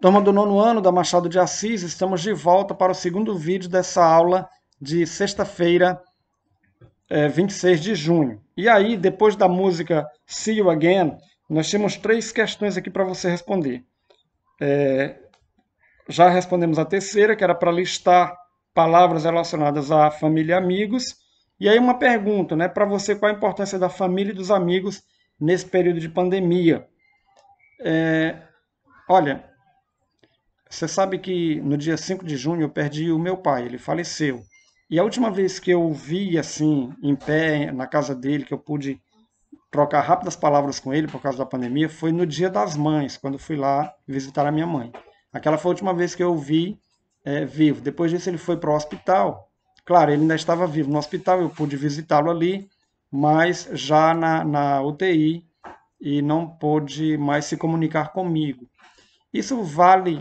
Toma do nono ano da Machado de Assis, estamos de volta para o segundo vídeo dessa aula de sexta-feira, é, 26 de junho. E aí, depois da música See You Again, nós temos três questões aqui para você responder. É, já respondemos a terceira, que era para listar palavras relacionadas à família e amigos. E aí uma pergunta, né, para você, qual a importância da família e dos amigos nesse período de pandemia? É, olha, você sabe que no dia 5 de junho eu perdi o meu pai, ele faleceu. E a última vez que eu vi assim, em pé, na casa dele, que eu pude trocar rápidas palavras com ele por causa da pandemia, foi no dia das mães, quando fui lá visitar a minha mãe. Aquela foi a última vez que eu o vi é, vivo. Depois disso ele foi para o hospital. Claro, ele ainda estava vivo no hospital, eu pude visitá-lo ali, mas já na, na UTI e não pôde mais se comunicar comigo. Isso vale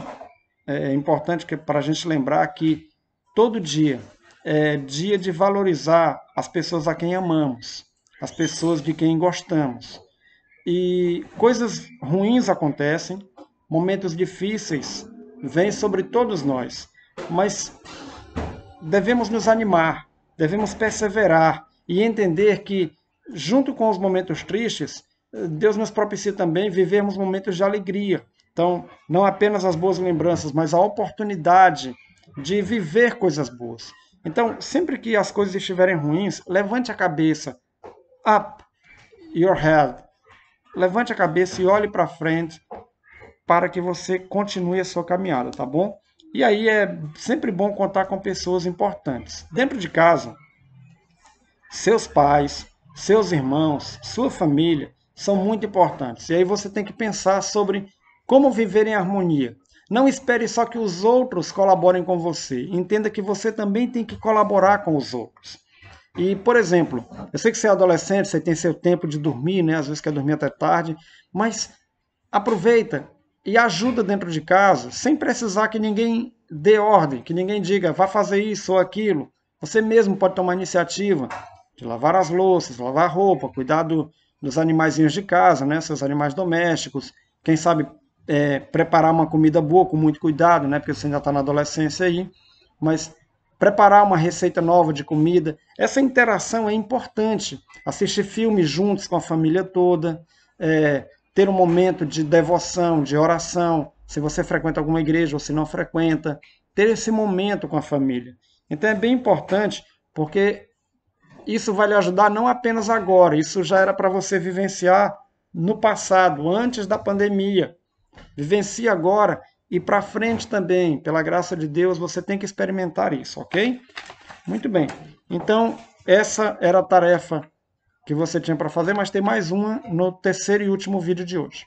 é importante para a gente lembrar que todo dia é dia de valorizar as pessoas a quem amamos, as pessoas de quem gostamos. E coisas ruins acontecem, momentos difíceis vêm sobre todos nós, mas devemos nos animar, devemos perseverar e entender que, junto com os momentos tristes, Deus nos propicia também vivermos momentos de alegria, então, não apenas as boas lembranças, mas a oportunidade de viver coisas boas. Então, sempre que as coisas estiverem ruins, levante a cabeça. Up your head. Levante a cabeça e olhe para frente para que você continue a sua caminhada, tá bom? E aí é sempre bom contar com pessoas importantes. Dentro de casa, seus pais, seus irmãos, sua família são muito importantes. E aí você tem que pensar sobre como viver em harmonia? Não espere só que os outros colaborem com você. Entenda que você também tem que colaborar com os outros. E, por exemplo, eu sei que você é adolescente, você tem seu tempo de dormir, né? Às vezes quer dormir até tarde, mas aproveita e ajuda dentro de casa, sem precisar que ninguém dê ordem, que ninguém diga vá fazer isso ou aquilo. Você mesmo pode tomar iniciativa de lavar as louças, lavar roupa, cuidar do, dos animaizinhos de casa, né? Seus animais domésticos, quem sabe é, preparar uma comida boa com muito cuidado, né? Porque você ainda está na adolescência aí, mas preparar uma receita nova de comida, essa interação é importante. Assistir filmes juntos com a família toda, é, ter um momento de devoção, de oração, se você frequenta alguma igreja ou se não frequenta, ter esse momento com a família. Então é bem importante, porque isso vai lhe ajudar não apenas agora, isso já era para você vivenciar no passado, antes da pandemia, Vivencie agora e para frente também, pela graça de Deus, você tem que experimentar isso, ok? Muito bem. Então, essa era a tarefa que você tinha para fazer, mas tem mais uma no terceiro e último vídeo de hoje.